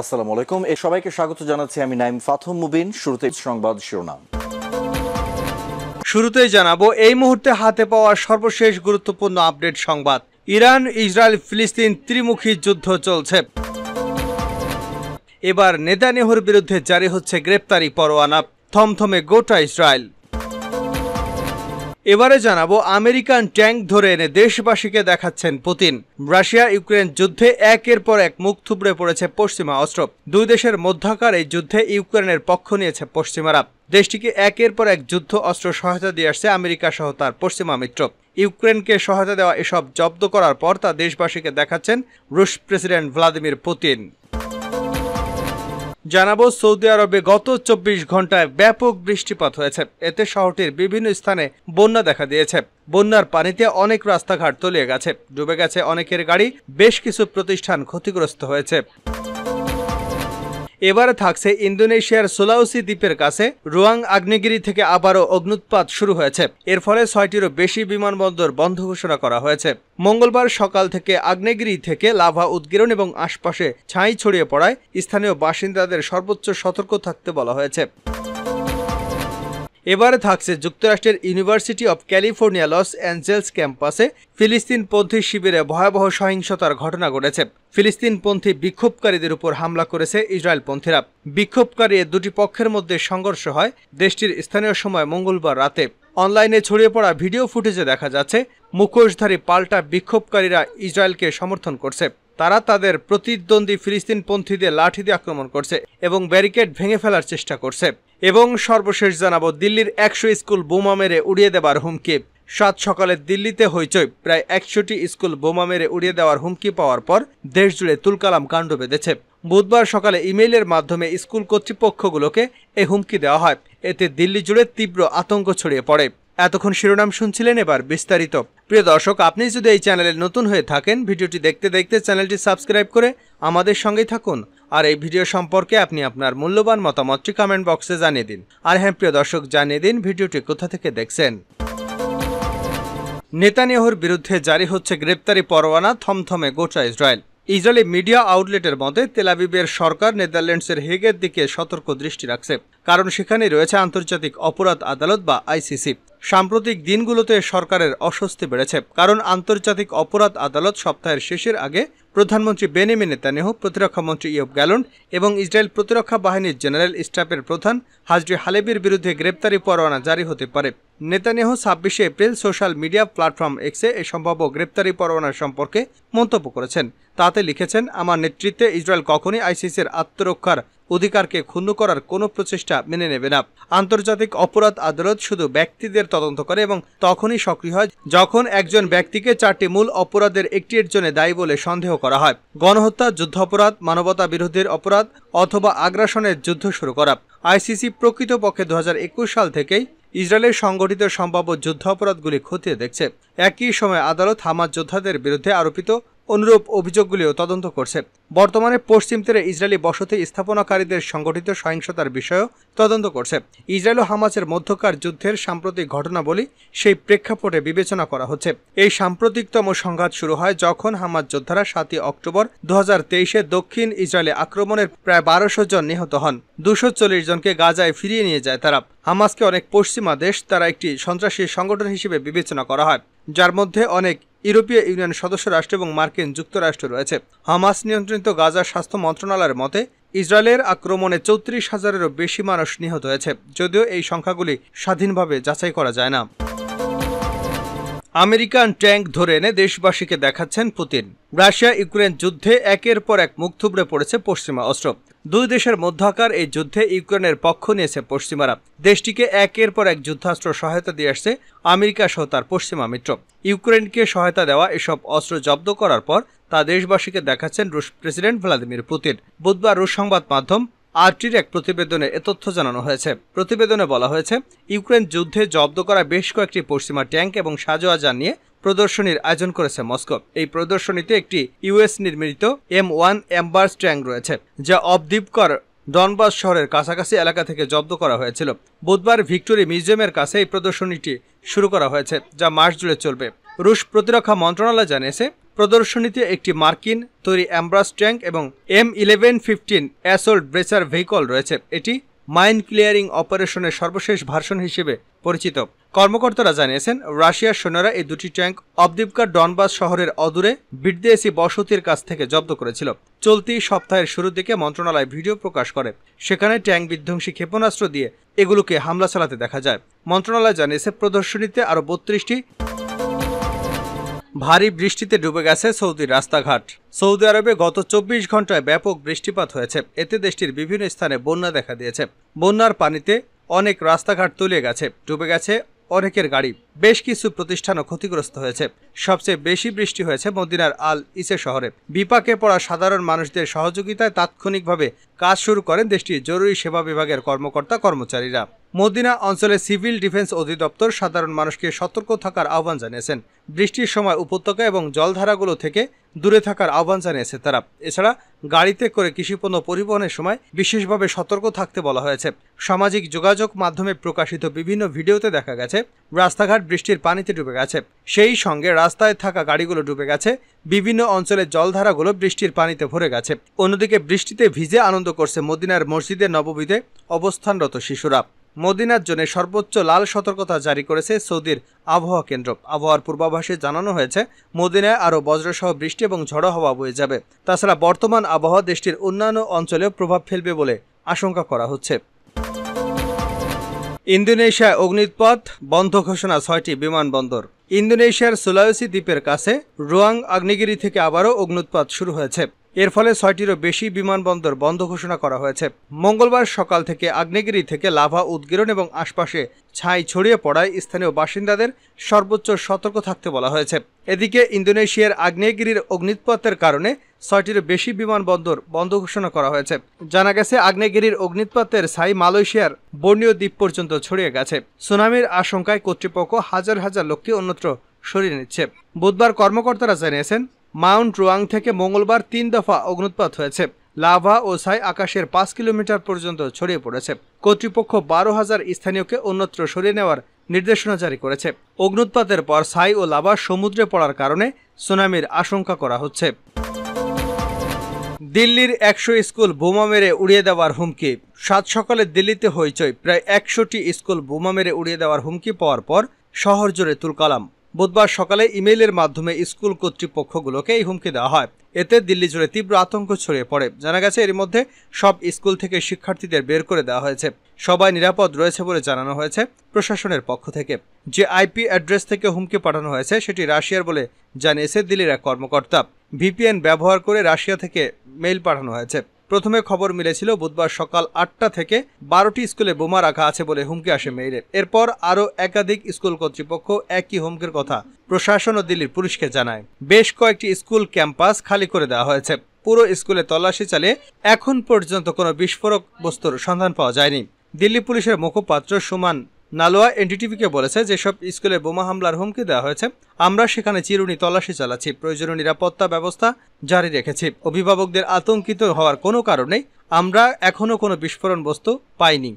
আসসালামু আলাইকুম এ সবাইকে স্বাগত জানাচ্ছি আমি নাইম ফাথম মুবিন শুরুতে সংবাদ শিরোনাম শুরুতেই জানাবো এই মুহূর্তে হাতে পাওয়া সর্বশেষ গুরুত্বপূর্ণ আপডেট সংবাদ ইরান ইসরায়েল ফিলিস্তিন ত্রিমুখী যুদ্ধ চলছে এবার নেতানিহর বিরুদ্ধে জারি হচ্ছে গ্রেপ্তারি পরোয়ানা থমথমে গোটা ইসরায়েল এবারে জানাবো আমেরিকান ট্যাঙ্ক ধরে এনে দেশবাসীকে দেখাচ্ছেন পুতিন রাশিয়া ইউক্রেন যুদ্ধে একের পর এক মুখ থুবড়ে পড়েছে পশ্চিমা অস্ত্র দুই দেশের মধ্যাকার এই যুদ্ধে ইউক্রেনের পক্ষ নিয়েছে পশ্চিমারা দেশটিকে একের পর এক যুদ্ধ অস্ত্র সহায়তা দিয়ে আসছে আমেরিকা সহ তার পশ্চিমা মিত্র ইউক্রেনকে সহায়তা দেওয়া এসব জব্দ করার পর তা দেশবাসীকে দেখাচ্ছেন রুশ প্রেসিডেন্ট ভ্লাদিমির পুতিন জানাবো সৌদি আরবে গত চব্বিশ ঘন্টায় ব্যাপক বৃষ্টিপাত হয়েছে এতে শহরটির বিভিন্ন স্থানে বন্যা দেখা দিয়েছে বন্যার পানিতে অনেক রাস্তাঘাট তলিয়ে গেছে ডুবে গেছে অনেকের গাড়ি বেশ কিছু প্রতিষ্ঠান ক্ষতিগ্রস্ত হয়েছে এবার থাকছে ইন্দোনেশিয়ার সোলাউসি দ্বীপের কাছে রুয়াং আগ্নেয়গিরি থেকে আবারও অগ্নুৎপাত শুরু হয়েছে এর ফলে ছয়টিরও বেশি বিমানবন্দর বন্ধ ঘোষণা করা হয়েছে মঙ্গলবার সকাল থেকে আগ্নেয়গিরি থেকে লাভা উদ্গীরণ এবং আশপাশে ছাই ছড়িয়ে পড়ায় স্থানীয় বাসিন্দাদের সর্বোচ্চ সতর্ক থাকতে বলা হয়েছে এবারে থাকছে যুক্তরাষ্ট্রের university of California Los Angeles ক্যাম্পাসে ফিলিস্তিনপন্থী শিবিরে ভয়াবহ সহিংসতার ঘটনা ঘটেছে ফিলিস্তিনপন্থী বিক্ষোভকারীদের উপর হামলা করেছে ইসরায়েলপন্থীরা বিক্ষোভকারী দুটি পক্ষের মধ্যে সংঘর্ষ হয় দেশটির স্থানীয় সময় মঙ্গলবার রাতে অনলাইনে ছড়িয়ে পড়া ভিডিও ফুটেজে দেখা যাচ্ছে মুখোশধারী পাল্টা বিক্ষোভকারীরা ইসরায়েলকে সমর্থন করছে তারা তাদের প্রতিদ্বন্দ্বী ফিলিস্তিনপন্থীদের লাঠি দিয়ে আক্রমণ করছে এবং ব্যারিকেড ভেঙে ফেলার চেষ্টা করছে এবং সর্বশেষ জানাবো দিল্লির একশো স্কুল বোমা মেরে উড়িয়ে দেবার হুমকি সাত সকালে দিল্লিতে হইচই প্রায় একশোটি স্কুল বোমা মেরে উড়িয়ে দেওয়ার হুমকি পাওয়ার পর দেশজুড়ে তুলকালাম কাণ্ড বেঁধেছে বুধবার সকালে ইমেইলের মাধ্যমে স্কুল কর্তৃপক্ষগুলোকে এ হুমকি দেওয়া হয় এতে দিল্লি জুড়ে তীব্র আতঙ্ক ছড়িয়ে পড়ে এতক্ষণ শিরোনাম শুনছিলেন এবার বিস্তারিত প্রিয় দর্শক আপনি যদি এই চ্যানেলে নতুন হয়ে থাকেন ভিডিওটি দেখতে দেখতে চ্যানেলটি সাবস্ক্রাইব করে আমাদের সঙ্গেই থাকুন আর এই ভিডিও সম্পর্কে আপনি আপনার মূল্যবান মতামতটি কমেন্ট বক্সে জানিয়ে দিন আর হ্যাঁ প্রিয় দর্শক জানিয়ে দিন ভিডিওটি কোথা থেকে দেখছেন নেতানিয়াহুর বিরুদ্ধে জারি হচ্ছে গ্রেপ্তারি পরোয়ানা থমথমে গোটা ইসরায়েল ইসরায়েলি মিডিয়া আউটলেটের মতে তেলাবিবের সরকার নেদারল্যান্ডসের হেগের দিকে সতর্ক দৃষ্টি রাখছে কারণ সেখানে রয়েছে আন্তর্জাতিক অপরাধ আদালত বা আইসিসি সাম্প্রতিক দিনগুলোতে সরকারের অস্বস্তি বেড়েছে কারণ আন্তর্জাতিক অপরাধ আদালত সপ্তাহের শেষের আগে প্রধানমন্ত্রী বেনেমি নেতানেহ প্রতিরক্ষামন্ত্রী ইয়ব গ্যালন এবং ইসরায়েল প্রতিরক্ষা বাহিনীর জেনারেল স্টাফের প্রধান হাজরি হালেবির বিরুদ্ধে গ্রেপ্তারি পরোয়ানা জারি হতে পারে নেতানিয়াহু ছাব্বিশে এপ্রিল সোশ্যাল মিডিয়া প্ল্যাটফর্ম এক্সে এই সম্ভাব্য গ্রেপ্তারি পরোয়ানা সম্পর্কে মন্তব্য করেছেন তাতে লিখেছেন আমার নেতৃত্বে ইসরায়েল কখনই আইসিসির আত্মরক্ষার অধিকারকে ক্ষুণ্ণ করার কোনো প্রচেষ্টা মেনে নেবে না আন্তর্জাতিক অপরাধ আদালত শুধু ব্যক্তিদের তদন্ত করে এবং তখনই সক্রিয় হয় যখন একজন ব্যক্তিকে চারটি মূল অপরাধের একটির জন্য দায়ী বলে সন্দেহ করা হয় গণহত্যা যুদ্ধাপরাধ মানবতা বিরোধীর অপরাধ অথবা আগ্রাসনের যুদ্ধ শুরু করা আইসিসি প্রকৃতপক্ষে দু সাল থেকেই ইসরায়েলের সংগঠিত সম্ভাব্য যুদ্ধাপরাধগুলি খতিয়ে দেখছে একই সময় আদালত হামাজ যোদ্ধাদের বিরুদ্ধে আরোপিত অনুরূপ অভিযোগগুলিও তদন্ত করছে বর্তমানে পশ্চিম তীরে ইসরায়েলি বসতি স্থাপনাকারীদের সংগঠিত সহিংসতার বিষয়েও তদন্ত করছে ইসরায়েল ও হামাসের মধ্যকার যুদ্ধের সাম্প্রতিক ঘটনাবলী সেই প্রেক্ষাপটে বিবেচনা করা হচ্ছে এই সাম্প্রতিকতম সংঘাত শুরু হয় যখন হামাস যোদ্ধারা সাতই অক্টোবর দু দক্ষিণ ইসরায়েলে আক্রমণের প্রায় বারোশো জন নিহত হন দুশো জনকে গাজায় ফিরিয়ে নিয়ে যায় তারা হামাসকে অনেক পশ্চিমা দেশ তারা একটি সন্ত্রাসী সংগঠন হিসেবে বিবেচনা করা হয় যার মধ্যে অনেক ইউরোপীয় ইউনিয়ন সদস্য রাষ্ট্র এবং মার্কিন যুক্তরাষ্ট্র রয়েছে হামাস নিয়ন্ত্রিত গাজার স্বাস্থ্য মন্ত্রণালয়ের মতে ইসরায়েলের আক্রমণে চৌত্রিশ হাজারেরও বেশি মানুষ নিহত হয়েছে যদিও এই সংখ্যাগুলি স্বাধীনভাবে যাচাই করা যায় না আমেরিকান ট্যাঙ্ক ধরে এনে দেশবাসীকে দেখাচ্ছেন পুতিন রাশিয়া ইউক্রেন যুদ্ধে একের পর এক মুখ থুবড়ে পড়েছে পশ্চিমা অস্ত্র দুই দেশের মধ্যাকার এই যুদ্ধে ইউক্রেনের পক্ষ নিয়েছে পশ্চিমারা দেশটিকে একের পর এক যুদ্ধাস্ত্র সহায়তা দিয়ে আসছে আমেরিকা সহ তার পশ্চিমা মিত্র ইউক্রেনকে সহায়তা দেওয়া এসব অস্ত্র জব্দ করার পর তা দেশবাসীকে দেখাচ্ছেন রুশ প্রেসিডেন্ট ভ্লাদিমির পুতিন বুধবার রুশ সংবাদ মাধ্যম আরটির এক প্রতিবেদনে এ তথ্য জানানো হয়েছে প্রতিবেদনে বলা হয়েছে ইউক্রেন যুদ্ধে জব্দ করা বেশ কয়েকটি পশ্চিমা ট্যাঙ্ক এবং সাজোয়া যান নিয়ে প্রদর্শনীর আয়োজন করেছে মস্কো এই প্রদর্শনীতে একটি ইউএস নির্মিত এম ওয়ান এম্বার্স ট্যাঙ্ক রয়েছে যা অবদ্বীপকর ডনবাস শহরের কাছাকাছি এলাকা থেকে জব্দ করা হয়েছিল বুধবার ভিক্টোরি মিউজিয়ামের কাছে এই প্রদর্শনীটি শুরু করা হয়েছে যা মার্চ জুড়ে চলবে রুশ প্রতিরক্ষা মন্ত্রণালয় জানিয়েছে প্রদর্শনীতে একটি মার্কিন তৈরি অ্যাম্ব্রাস ট্যাঙ্ক এবং M eleven fifteen assault breacher vehicle রয়েছে এটি মাইন ক্লিয়ারিং অপারেশনের সর্বশেষ ভার্সন হিসেবে পরিচিত কর্মকর্তারা জানিয়েছেন রাশিয়ার সৈন্যরা এই দুটি ট্যাঙ্ক অবদীপকার ডনবাস শহরের অদূরে বিডদেসি বসতির কাছ থেকে জব্দ করেছিল চলতি সপ্তাহের শুরুর দিকে মন্ত্রণালয় ভিডিও প্রকাশ করে সেখানে ট্যাঙ্ক বিধ্বংসী ক্ষেপণাস্ত্র দিয়ে এগুলোকে হামলা চালাতে দেখা যায় মন্ত্রণালয় জানিয়েছে প্রদর্শনীতে আরও বত্রিশটি ভারী বৃষ্টিতে ডুবে গেছে সৌদির রাস্তাঘাট সৌদি আরবে গত চব্বিশ ঘন্টায় ব্যাপক বৃষ্টিপাত হয়েছে এতে দেশটির বিভিন্ন স্থানে বন্যা দেখা দিয়েছে বন্যার পানিতে অনেক রাস্তাঘাট তলিয়ে গেছে ডুবে গেছে অনেকের গাড়ি বেশ কিছু প্রতিষ্ঠানও ক্ষতিগ্রস্ত হয়েছে সবচেয়ে বেশি বৃষ্টি হয়েছে মদিনার আল ইসে শহরে বিপাকে পড়া সাধারণ মানুষদের সহযোগিতায় তাৎক্ষণিকভাবে কাজ শুরু করেন দেশটির জরুরি সেবা বিভাগের কর্মকর্তা কর্মচারীরা মদিনা অঞ্চলে সিভিল ডিফেন্স অধিদপ্তর সাধারণ মানুষকে সতর্ক থাকার আহ্বান জানিয়েছেন বৃষ্টির সময় উপত্যকা এবং জলধারাগুলো থেকে দূরে থাকার আহ্বান জানিয়েছে তারা এছাড়া গাড়িতে করে কৃষিপণ্য পরিবহনের সময় বিশেষভাবে সতর্ক থাকতে বলা হয়েছে সামাজিক যোগাযোগ মাধ্যমে প্রকাশিত বিভিন্ন ভিডিওতে দেখা গেছে রাস্তাঘাট বৃষ্টির পানিতে ডুবে গেছে সেই সঙ্গে রাস্তায় থাকা গাড়িগুলো ডুবে গেছে বিভিন্ন অঞ্চলের জলধারাগুলো বৃষ্টির পানিতে ভরে গেছে অন্যদিকে বৃষ্টিতে ভিজে আনন্দ করছে মদিনার মসজিদের নববীতে অবস্থানরত শিশুরা মদিনার জন্য সর্বোচ্চ লাল সতর্কতা জারি করেছে সৌদির আবহাওয়া কেন্দ্র আবহাওয়ার পূর্বাভাসে জানানো হয়েছে মদিনায় আরও বজ্রসহ বৃষ্টি এবং ঝড়ো হওয়া বয়ে যাবে তাছাড়া বর্তমান আবহাওয়া দেশটির অন্যান্য অঞ্চলেও প্রভাব ফেলবে বলে আশঙ্কা করা হচ্ছে ইন্দোনেশিয়ায় অগ্নিপথ বন্ধ ঘোষণা ছয়টি বিমানবন্দর ইন্দোনেশিয়ার সুলায়সি দ্বীপের কাছে রোয়াং আগ্নেয়গিরি থেকে আবারও অগ্নুৎপাত শুরু হয়েছে এর ফলে ছয়টিরও বেশি বিমানবন্দর বন্ধ ঘোষণা করা হয়েছে মঙ্গলবার সকাল থেকে আগ্নেয়গিরি থেকে লাভা উদ্গীরণ এবং আশপাশে ছাই ছড়িয়ে পড়ায় স্থানীয় বাসিন্দাদের সর্বোচ্চ সতর্ক থাকতে বলা হয়েছে এদিকে ইন্দোনেশিয়ার আগ্নেয়গিরির অগ্নিৎপাতের কারণে ছয়টির বেশি বিমানবন্দর বন্ধ ঘোষণা করা হয়েছে জানা গেছে আগ্নেয়গিরির অগ্নিৎপাতের ছাই মালয়েশিয়ার বর্ণীয় দ্বীপ পর্যন্ত ছড়িয়ে গেছে সুনামির আশঙ্কায় কর্তৃপক্ষ হাজার হাজার লোককে অন্যত্র সরিয়ে নিচ্ছে বুধবার কর্মকর্তারা জানিয়েছেন মাউন্ট রোয়াং থেকে মঙ্গলবার তিন দফা অগ্নুৎপাত হয়েছে লাভা ও সাই আকাশের পাঁচ কিলোমিটার পর্যন্ত ছড়িয়ে পড়েছে কর্তৃপক্ষ বারো হাজার স্থানীয়কে অন্যত্র সরিয়ে নেওয়ার নির্দেশনা জারি করেছে অগ্নুৎপাতের পর সাই ও লাভা সমুদ্রে পড়ার কারণে সুনামির আশঙ্কা করা হচ্ছে দিল্লির একশো স্কুল বোমা মেরে উড়িয়ে দেওয়ার হুমকি সাত সকালে দিল্লিতে হইচই প্রায় একশোটি স্কুল বোমা মেরে উড়িয়ে দেওয়ার হুমকি পাওয়ার পর শহর জুড়ে তুলকালাম বুধবার সকালে ইমেইলের মাধ্যমে স্কুল কর্তৃপক্ষগুলোকে এই হুমকি দেওয়া হয় এতে দিল্লি জুড়ে তীব্র আতঙ্ক ছড়িয়ে পড়ে জানা গেছে এর মধ্যে সব স্কুল থেকে শিক্ষার্থীদের বের করে দেওয়া হয়েছে সবাই নিরাপদ রয়েছে বলে জানানো হয়েছে প্রশাসনের পক্ষ থেকে যে আইপি অ্যাড্রেস থেকে হুমকি পাঠানো হয়েছে সেটি রাশিয়ার বলে জানিয়েছে দিল্লির এক কর্মকর্তা ভিপিএন ব্যবহার করে রাশিয়া থেকে মেইল পাঠানো হয়েছে প্রথমে খবর মিলেছিল বুধবার সকাল আটটা থেকে বারোটি স্কুলে বোমা রাখা আছে বলে হুমকি আসে মেয়েরে এরপর আরও একাধিক স্কুল কর্তৃপক্ষ একই হুমকির কথা প্রশাসন ও দিল্লির পুলিশকে জানায় বেশ কয়েকটি স্কুল ক্যাম্পাস খালি করে দেওয়া হয়েছে পুরো স্কুলে তল্লাশি চালিয়ে এখন পর্যন্ত কোনো বিস্ফোরক বস্তুর সন্ধান পাওয়া যায়নি দিল্লি পুলিশের মুখপাত্র সুমান নালোয়া এনডিটিভিকে বলেছে যেসব স্কুলে বোমা হামলার হুমকি দেওয়া হয়েছে আমরা সেখানে চিরুনি তল্লাশি চালাচ্ছি প্রয়োজনীয় নিরাপত্তা ব্যবস্থা জারি রেখেছি অভিভাবকদের আতঙ্কিত হওয়ার কোনো কারণে আমরা এখনও কোনো বিস্ফোরণ বস্তু পাইনি